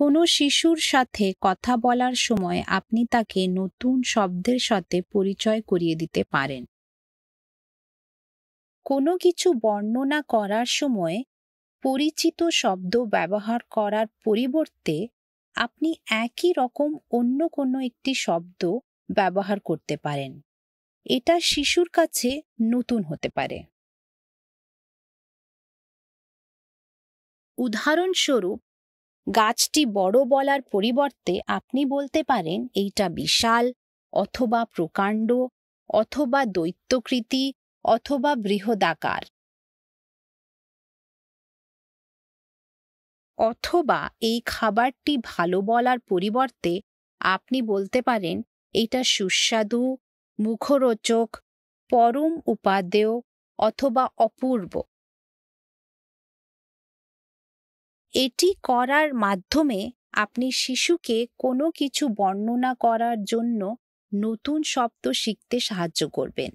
কোনো শিশুর সাথে কথা বলার সময় আপনি তাকে নতুন শব্দের সাথে পরিচয় করিয়ে দিতে পারেন কোনো কিছু বর্ণনা করার সময় পরিচিত শব্দ ব্যবহার করার পরিবর্তে আপনি একই রকম অন্য কোনো একটি শব্দ ব্যবহার করতে পারেন এটা শিশুর কাছে নতুন হতে পারে উদাহরণস্বরূপ গাছটি বড় বলার পরিবর্তে আপনি বলতে পারেন এইটা বিশাল অথবা প্রকাণ্ড অথবা দৈত্যকৃতি অথবা বৃহদাকার অথবা এই খাবারটি ভালো বলার পরিবর্তে আপনি বলতে পারেন এটা সুস্বাদু মুখরোচক পরম উপাদেয় অথবা অপূর্ব এটি করার মাধ্যমে আপনি শিশুকে কোনো কিছু বর্ণনা করার জন্য নতুন শব্দ শিখতে সাহায্য করবেন